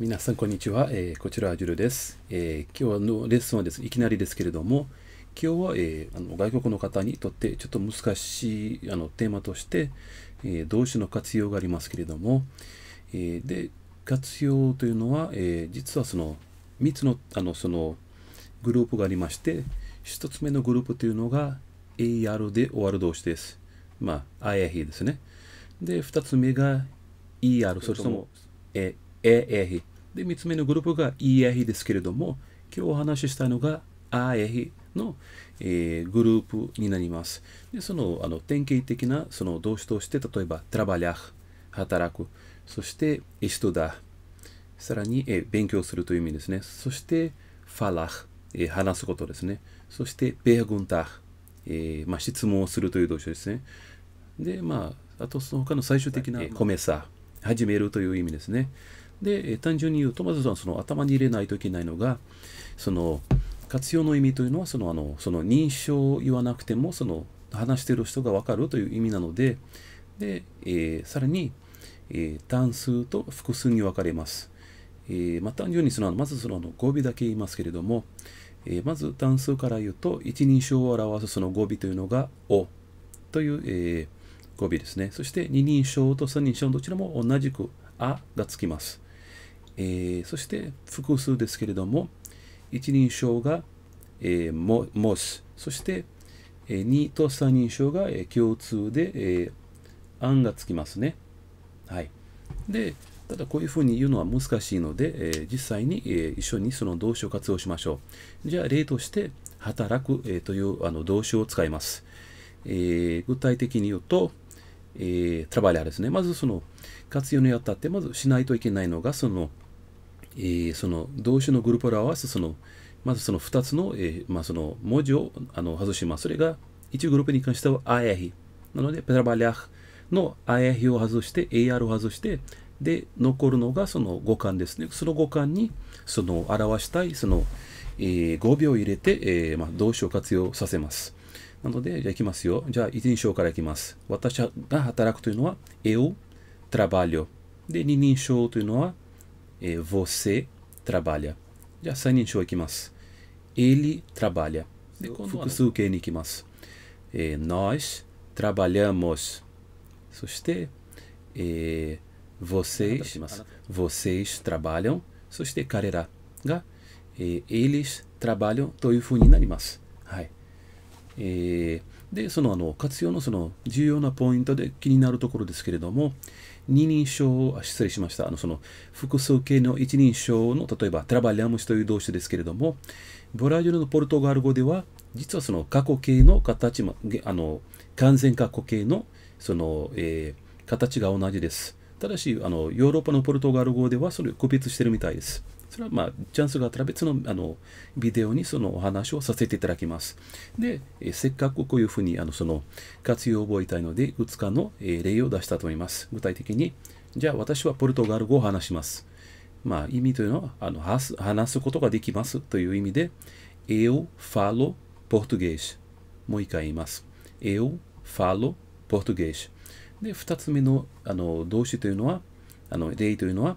皆さん、こんにちは。えー、こちら、はジュルです、えー、今日のレッスンはですね、いきなりですけれども、今日は、えー、あの外国の方にとってちょっと難しいあのテーマとして、え動詞の活用がありますけれども、えで、活用というのは、え実はその3つのあのそのグループがありまして、1つ目のグループというのが AR で終わる動詞です。まあ、あやひですね。で、2つ目が ER、それとも、えー、えー、えー、で、3つ目のグループがイヤヒですけれども、今日お話ししたのがアヤヒの、えー、グループになります。で、そのあの典型的なその動詞として、例えば、trabalhar、働く、そして、estudar、さらに、えー、勉強するという意味ですね。そして、falar、えー、話すことですね。そして、perguntar、えまあ、質問をするという動詞ですね。で、まあ、あとその他の最終的な、えー、コメサ、始めるという意味ですね。で、単純に言うと、まずはその頭に入れないといけないのが、その活用の意味というのは、そのあのその認証を言わなくても、その話している人が分かるという意味なので、で、えー、さらに、えー、単数と複数に分かれます。えー、まあ、単純にそのまずその語尾だけ言いますけれども、えー、まず単数から言うと、一人称を表すその語尾というのが、おという、えー、語尾ですね。そして二人称と三人称どちらも同じく、あがつきます。えー、そして複数ですけれども、一人称が、えー、も、もす。そして、えー、2と3人称が、えー、共通で、えー、案がつきますね。はい。で、ただこういうふうに言うのは難しいので、えー、実際に、えー、一緒にその動詞を活用しましょう。じゃあ例として、働く、えー、というあの動詞を使います。えー、具体的に言うと、えー、トラバリアですね。まずその活用にあたって、まずしないといけないのが、そのえー、その動詞のグループを表すそのまずその2つの,、えーまあ、その文字をあの外します。それが1グループに関しては IR なので、ペラバリャの IR を外して、AR を外して、で、残るのがその五感ですね。その五感にその表したいその、えー、5秒入れて、えーまあ、動詞を活用させます。なので、じゃあいきますよ。じゃあ、一人称からいきます。私が働くというのは、エオ・トラバリョ。で、二人称というのは、É, você trabalha. Já sai ninchou aqui, ele trabalha. Fukusuke nikimasu. É, nós trabalhamos. Soste. É, vocês, vocês trabalham. Soste karera. Ga. É, eles trabalham. Toifu narimasu. Hai. É, で、そのあの活用のその重要なポイントで気になるところですけれども、二人称、失礼しました。あのその複数形の一人称の、例えば、トラバリアムシという動詞ですけれども、ブラジルのポルトガル語では、実はその過去形の形、あの完全過去形のその、えー、形が同じです。ただしあの、ヨーロッパのポルトガル語ではそれを区別してるみたいです。それはまあチャンスがあったら別のあのビデオにそのお話をさせていただきます。で、えせっかくこういうふうにあのその活用を覚えたいので、いくつかの、え例を出したと思います。具体的に、じゃあ私はポルトガル語を話します。まあ意味というのはあの話すことができますという意味で、Eu falo português。もう一回言います。Eu falo português。で、二つ目のあの動詞というのは、あの例というのは、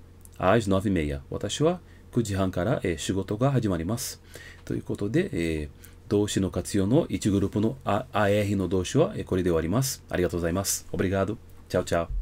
às 9h30。私は9時半から、え仕事が始まります。ということで、え動詞の活用の1グループの AR の動詞は、えこれで終わります。ありがとうございます。オブリガード。チャオチャオ。